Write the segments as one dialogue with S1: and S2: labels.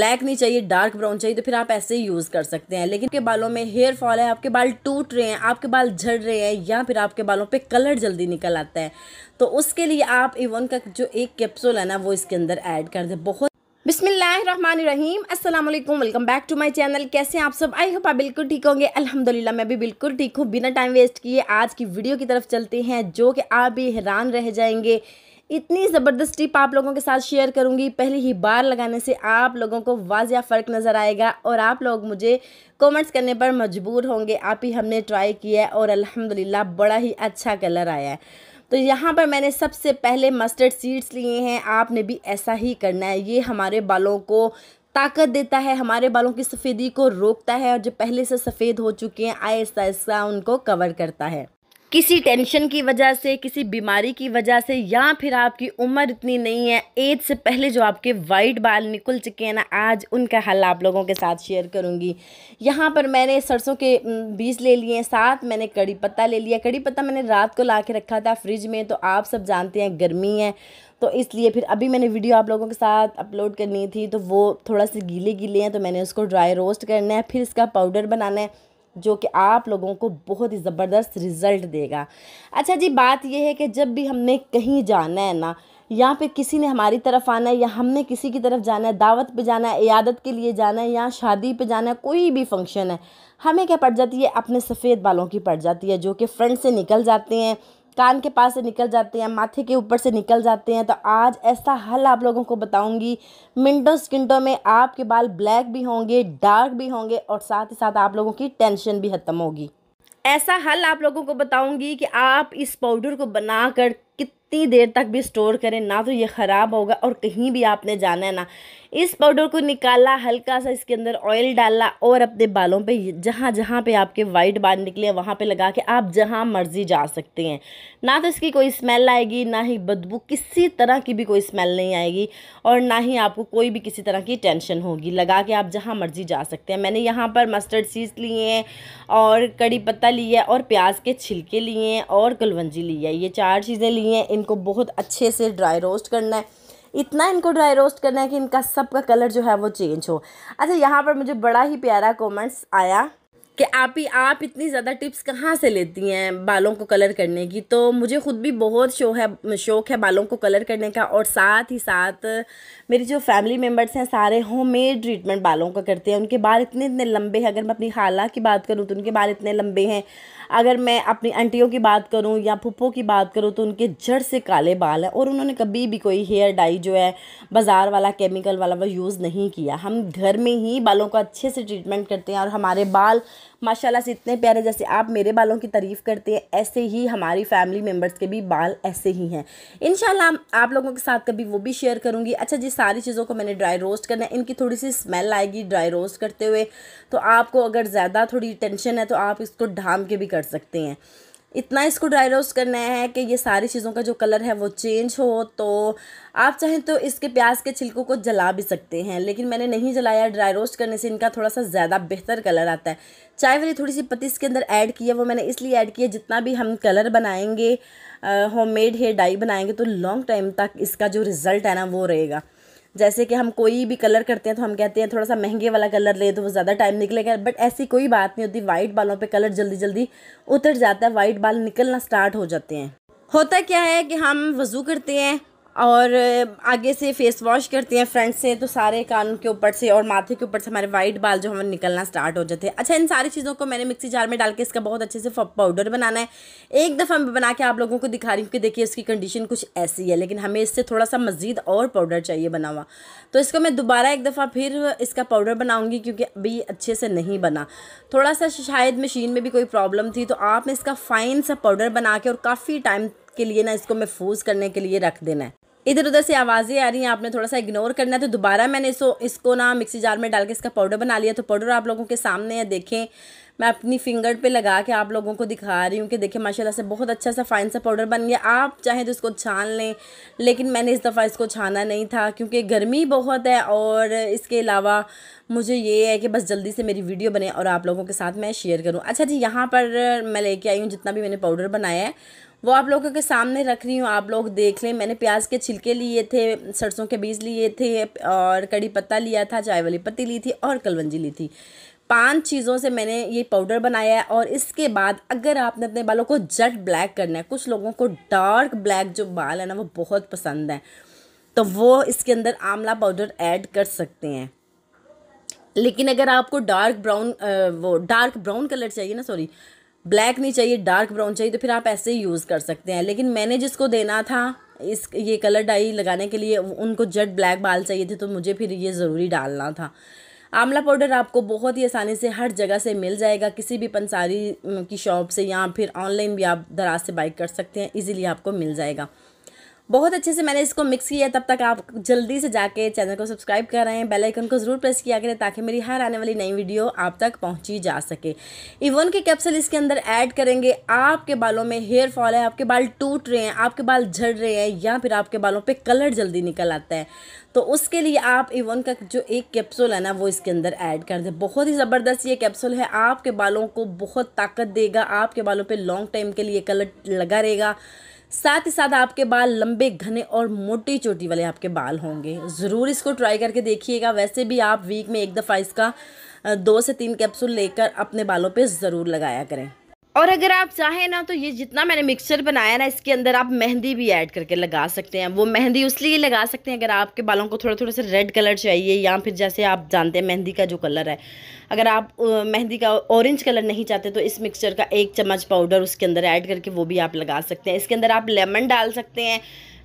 S1: black नहीं चाहिए dark brown चाहिए तो फिर आप ऐसे ही यूज़ कर सकते हैं लेकिन के बालों में हेयर फॉल है आपके बाल टूट रहे हैं आपके बाल झड़ रहे हैं या फिर आपके बालों पर कलर जल्दी निकल आता है तो उसके लिए आप इवन का जो एक कैप्सूल है ना वो इसके अंदर ऐड कर दे बहुत बिसमीम अस्सलाम वालेकुम welcome back to my channel कैसे हैं आप सब आई होप आप बिल्कुल ठीक होंगे अल्हम्दुलिल्लाह मैं भी बिल्कुल ठीक हूँ बिना टाइम वेस्ट किए आज की वीडियो की तरफ चलते हैं जो कि आप भी हैरान रह जाएंगे इतनी ज़बरदस्त टिप आप लोगों के साथ शेयर करूँगी पहले ही बार लगाने से आप लोगों को वाजिया फ़र्क नज़र आएगा और आप लोग मुझे कमेंट्स करने पर मजबूर होंगे आप ही हमने ट्राई किया है और अल्हम्दुलिल्लाह बड़ा ही अच्छा कलर आया है तो यहाँ पर मैंने सबसे पहले मस्टर्ड सीड्स लिए हैं आपने भी ऐसा ही करना है ये हमारे बालों को ताकत देता है हमारे बालों की सफ़ेदी को रोकता है और जो पहले से सफ़ेद हो चुके हैं आहिस्ता आहिस्ता उनको कवर करता है किसी टेंशन की वजह से किसी बीमारी की वजह से या फिर आपकी उम्र इतनी नहीं है एज से पहले जो आपके वाइट बाल निकल चुके हैं ना आज उनका हल आप लोगों के साथ शेयर करूँगी यहाँ पर मैंने सरसों के बीज ले लिए साथ मैंने कड़ी पत्ता ले लिया कड़ी पत्ता मैंने रात को ला के रखा था फ्रिज में तो आप सब जानते हैं गर्मी है तो इसलिए फिर अभी मैंने वीडियो आप लोगों के साथ अपलोड करनी थी तो वो थोड़ा से गीले गीले हैं तो मैंने उसको ड्राई रोस्ट करना है फिर इसका पाउडर बनाना है जो कि आप लोगों को बहुत ही ज़बरदस्त रिज़ल्ट देगा अच्छा जी बात यह है कि जब भी हमने कहीं जाना है ना यहाँ पे किसी ने हमारी तरफ आना है या हमने किसी की तरफ जाना है दावत पे जाना है इयादत के लिए जाना है या शादी पे जाना है कोई भी फंक्शन है हमें क्या पड़ जाती है अपने सफ़ेद बालों की पड़ जाती है जो कि फ्रंट से निकल जाते हैं कान के पास से निकल जाते हैं माथे के ऊपर से निकल जाते हैं तो आज ऐसा हल आप लोगों को बताऊंगी मिनटों सेकंडों में आपके बाल ब्लैक भी होंगे डार्क भी होंगे और साथ ही साथ आप लोगों की टेंशन भी ख़त्म होगी ऐसा हल आप लोगों को बताऊंगी कि आप इस पाउडर को बनाकर कितना कितनी देर तक भी स्टोर करें ना तो ये ख़राब होगा और कहीं भी आपने जाना है ना इस पाउडर को निकाला हल्का सा इसके अंदर ऑयल डाला और अपने बालों पे जहाँ जहाँ पे आपके वाइट बाल निकले वहाँ पे लगा के आप जहाँ मर्जी जा सकते हैं ना तो इसकी कोई स्मेल आएगी ना ही बदबू किसी तरह की भी कोई स्मेल नहीं आएगी और ना ही आपको कोई भी किसी तरह की टेंशन होगी लगा के आप जहाँ मर्जी जा सकते हैं मैंने यहाँ पर मस्टर्ड सीड्स लिए हैं और कड़ी पत्ता लिया है और प्याज के छिलके लिए हैं और कलवंजी ली है ये चार चीज़ें ली हैं इनको बहुत अच्छे से ड्राई रोस्ट करना है इतना इनको ड्राई रोस्ट करना है कि इनका सबका कलर जो है वो चेंज हो अच्छा यहाँ पर मुझे बड़ा ही प्यारा कमेंट्स आया कि आप ही आप इतनी ज़्यादा टिप्स कहाँ से लेती हैं बालों को कलर करने की तो मुझे ख़ुद भी बहुत शो है शौक़ है बालों को कलर करने का और साथ ही साथ मेरी जो फैमिली मेम्बर्स हैं सारे होममेड ट्रीटमेंट बालों का करते हैं उनके बाल इतने इतने लंबे हैं अगर मैं अपनी खाला की बात करूँ तो उनके बाल इतने लंबे हैं अगर मैं अपनी आंटियों की बात करूँ या पुप्पो की बात करूँ तो उनके जड़ से काले बाल हैं और उन्होंने कभी भी कोई हेयर डाई जो है बाज़ार वाला केमिकल वाला वो यूज़ नहीं किया हम घर में ही बालों का अच्छे से ट्रीटमेंट करते हैं और हमारे बाल माशाल्लाह से इतने प्यारे जैसे आप मेरे बालों की तारीफ़ करते हैं ऐसे ही हमारी फैमिली मेम्बर्स के भी बाल ऐसे ही हैं इन आप लोगों के साथ कभी वो भी शेयर करूँगी अच्छा जी सारी चीज़ों को मैंने ड्राई रोस्ट करना है इनकी थोड़ी सी स्मेल आएगी ड्राई रोस्ट करते हुए तो आपको अगर ज़्यादा थोड़ी टेंशन है तो आप इसको ढाम के भी कर कर सकते हैं इतना इसको ड्राई रोस्ट करना है कि ये सारी चीज़ों का जो कलर है वो चेंज हो तो आप चाहें तो इसके प्याज के छिलकों को जला भी सकते हैं लेकिन मैंने नहीं जलाया ड्राई रोस्ट करने से इनका थोड़ा सा ज़्यादा बेहतर कलर आता है चाय वाली थोड़ी सी पत्ती इसके अंदर ऐड की है वो मैंने इसलिए ऐड किया जितना भी हम कलर बनाएंगे मेड हेयर डाई बनाएंगे तो लॉन्ग टाइम तक इसका जो रिज़ल्ट है ना वो रहेगा जैसे कि हम कोई भी कलर करते हैं तो हम कहते हैं थोड़ा सा महंगे वाला कलर ले तो वो ज़्यादा टाइम निकलेगा बट ऐसी कोई बात नहीं होती वाइट बालों पे कलर जल्दी जल्दी उतर जाता है वाइट बाल निकलना स्टार्ट हो जाते हैं होता क्या है कि हम वज़ू करते हैं और आगे से फेस वॉश करते हैं फ्रंट से तो सारे कान के ऊपर से और माथे के ऊपर से हमारे वाइट बाल जो हमें निकलना स्टार्ट हो जाते हैं अच्छा इन सारी चीज़ों को मैंने मिक्सी जार में डाल के इसका बहुत अच्छे से पाउडर बनाना है एक दफ़ा मैं बना के आप लोगों को दिखा रही हूँ कि देखिए इसकी कंडीशन कुछ ऐसी है लेकिन हमें इससे थोड़ा सा मज़ीद और पाउडर चाहिए बना हुआ तो इसको मैं दोबारा एक दफ़ा फिर इसका पाउडर बनाऊँगी क्योंकि अभी अच्छे से नहीं बना थोड़ा सा शायद मशीन में भी कोई प्रॉब्लम थी तो आपने इसका फ़ाइन सा पाउडर बना के और काफ़ी टाइम के लिए ना इसको महफूज करने के लिए रख देना है इधर उधर से आवाज़ें आ रही हैं आपने थोड़ा सा इग्नोर करना है तो दोबारा मैंने इसको इसको ना मिक्सी जार में डाल के इसका पाउडर बना लिया तो पाउडर आप लोगों के सामने है देखें मैं अपनी फिंगर पे लगा के आप लोगों को दिखा रही हूँ कि देखिए माशाल्लाह से बहुत अच्छा सा फाइन सा पाउडर बन गया आप चाहें तो इसको छान लें लेकिन मैंने इस दफ़ा इसको छाना नहीं था क्योंकि गर्मी बहुत है और इसके अलावा मुझे ये है कि बस जल्दी से मेरी वीडियो बने और आप लोगों के साथ मैं शेयर करूँ अच्छा जी यहाँ पर मैं लेके आई हूँ जितना भी मैंने पाउडर बनाया है वो आप लोगों के सामने रख रही हूँ आप लोग देख लें मैंने प्याज के छिलके लिए थे सरसों के बीज लिए थे और कड़ी पत्ता लिया था चाय वाली पत्ती ली थी और कलवंजी ली थी पांच चीज़ों से मैंने ये पाउडर बनाया है और इसके बाद अगर आपने अपने बालों को जट ब्लैक करना है कुछ लोगों को डार्क ब्लैक जो बाल है ना वो बहुत पसंद है तो वो इसके अंदर आंवला पाउडर ऐड कर सकते हैं लेकिन अगर आपको डार्क ब्राउन वो डार्क ब्राउन कलर चाहिए ना सॉरी ब्लैक नहीं चाहिए डार्क ब्राउन चाहिए तो फिर आप ऐसे ही यूज़ कर सकते हैं लेकिन मैंने जिसको देना था इस ये कलर डाई लगाने के लिए उनको जट ब्लैक बाल चाहिए थे तो मुझे फिर ये ज़रूरी डालना था आंवला पाउडर आपको बहुत ही आसानी से हर जगह से मिल जाएगा किसी भी पंसारी की शॉप से या फिर ऑनलाइन भी आप दराज से बाइक कर सकते हैं इजीली आपको मिल जाएगा बहुत अच्छे से मैंने इसको मिक्स किया तब तक आप जल्दी से जाके चैनल को सब्सक्राइब कर रहे हैं बेल आइकन को ज़रूर प्रेस किया करें ताकि मेरी हर आने वाली नई वीडियो आप तक पहुंची जा सके इवन के कैप्सूल इसके अंदर ऐड करेंगे आपके बालों में हेयर फॉल है आपके बाल टूट रहे हैं आपके बाल झड़ रहे हैं या फिर आपके बालों पर कलर जल्दी निकल आता है तो उसके लिए आप इवन का जो एक कैप्सूल है ना वो इसके अंदर ऐड कर दें बहुत ही ज़बरदस्त ये कैप्सूल है आपके बालों को बहुत ताकत देगा आपके बालों पर लॉन्ग टाइम के लिए कलर लगा रहेगा साथ ही साथ आपके बाल लंबे घने और मोटी चोटी वाले आपके बाल होंगे ज़रूर इसको ट्राई करके देखिएगा वैसे भी आप वीक में एक दफ़ा इसका दो से तीन कैप्सूल लेकर अपने बालों पे ज़रूर लगाया करें और अगर आप चाहें ना तो ये जितना मैंने मिक्सचर बनाया ना इसके अंदर आप मेहंदी भी ऐड करके लगा सकते हैं वो मेहंदी लिए लगा सकते हैं अगर आपके बालों को थोड़ा थोड़ा सा रेड कलर चाहिए या फिर जैसे आप जानते हैं मेहंदी का जो कलर है अगर आप मेहंदी का ऑरेंज कलर नहीं चाहते तो इस मिक्सचर का एक चम्मच पाउडर उसके अंदर ऐड करके वो भी आप लगा सकते हैं इसके अंदर आप लेमन डाल सकते हैं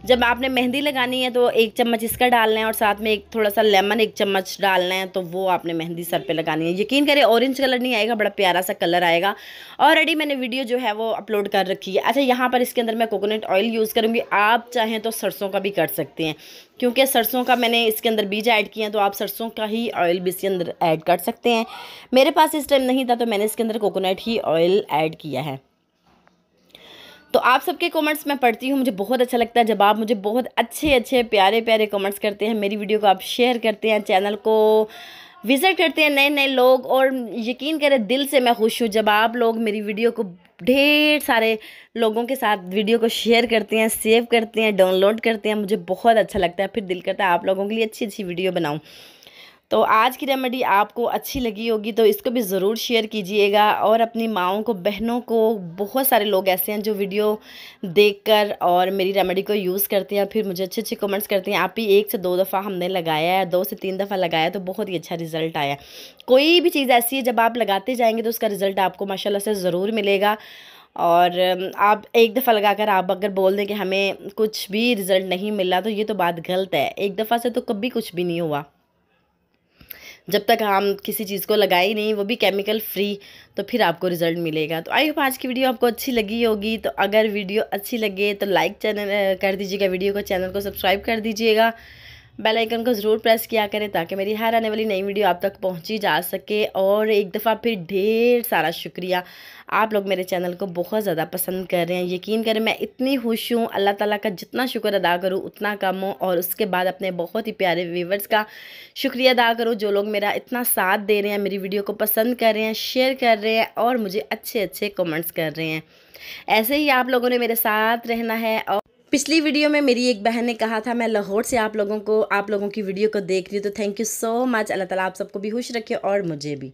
S1: जब आपने मेहंदी लगानी है तो एक चम्मच इसका डालना है और साथ में एक थोड़ा सा लेमन एक चम्मच डालना है तो वो आपने मेहंदी सर पे लगानी है यकीन करें ऑरेंज कलर नहीं आएगा बड़ा प्यारा सा कलर आएगा ऑलरेडी मैंने वीडियो जो है वो अपलोड कर रखी है अच्छा यहाँ पर इसके अंदर मैं कोकोनट ऑयल यूज़ करूँगी आप चाहें तो सरसों का भी कर सकते हैं क्योंकि सरसों का मैंने इसके अंदर बीज ऐड किया है तो आप सरसों का ही ऑयल भी इसके अंदर ऐड कर सकते हैं मेरे पास इस टाइम नहीं था तो मैंने इसके अंदर कोकोनट ही ऑयल ऐड किया है तो आप सबके कमेंट्स मैं पढ़ती हूँ मुझे बहुत अच्छा लगता है जब आप मुझे बहुत अच्छे अच्छे प्यारे प्यारे कमेंट्स करते हैं मेरी वीडियो को आप शेयर करते हैं चैनल को विज़िट करते हैं नए नए लोग और यकीन करें दिल से मैं खुश हूँ जब आप लोग मेरी वीडियो को ढेर सारे लोगों के साथ वीडियो को शेयर करते हैं सेव करते हैं डाउनलोड करते हैं मुझे बहुत अच्छा लगता है फिर दिल करता है आप लोगों के लिए अच्छी अच्छी वीडियो बनाऊँ तो आज की रेमेडी आपको अच्छी लगी होगी तो इसको भी ज़रूर शेयर कीजिएगा और अपनी माओ को बहनों को बहुत सारे लोग ऐसे हैं जो वीडियो देखकर और मेरी रेमेडी को यूज़ करते हैं फिर मुझे अच्छे अच्छे कमेंट्स करते हैं आप ही एक से दो दफ़ा हमने लगाया है दो से तीन दफ़ा लगाया तो बहुत ही अच्छा रिज़ल्ट आया कोई भी चीज़ ऐसी है जब आप लगाते जाएंगे तो उसका रिज़ल्ट आपको माशाला से ज़रूर मिलेगा और आप एक दफ़ा लगा कर आप अगर बोल दें कि हमें कुछ भी रिज़ल्ट नहीं मिला तो ये तो बात गलत है एक दफ़ा से तो कभी कुछ भी नहीं हुआ जब तक हम किसी चीज़ को लगाए ही नहीं वो भी केमिकल फ्री तो फिर आपको रिजल्ट मिलेगा तो आई होप आज की वीडियो आपको अच्छी लगी होगी तो अगर वीडियो अच्छी लगे तो लाइक चैनल कर दीजिएगा वीडियो को चैनल को सब्सक्राइब कर दीजिएगा बेल आइकन को ज़रूर प्रेस किया करें ताकि मेरी हर आने वाली नई वीडियो आप तक पहुंची जा सके और एक दफ़ा फिर ढेर सारा शुक्रिया आप लोग मेरे चैनल को बहुत ज़्यादा पसंद कर रहे हैं यकीन करें मैं इतनी खुश हूँ अल्लाह ताला का जितना शुक्र अदा करूँ उतना कम हो और उसके बाद अपने बहुत ही प्यारे व्यूवर्स का शुक्रिया अदा करूँ जो लोग मेरा इतना साथ दे रहे हैं मेरी वीडियो को पसंद कर रहे हैं शेयर कर रहे हैं और मुझे अच्छे अच्छे कमेंट्स कर रहे हैं ऐसे ही आप लोगों ने मेरे साथ रहना है और पिछली वीडियो में मेरी एक बहन ने कहा था मैं लाहौर से आप लोगों को आप लोगों की वीडियो को देख रही हूँ तो थैंक यू सो मच अल्लाह ताला आप सबको भी खुश रखे और मुझे भी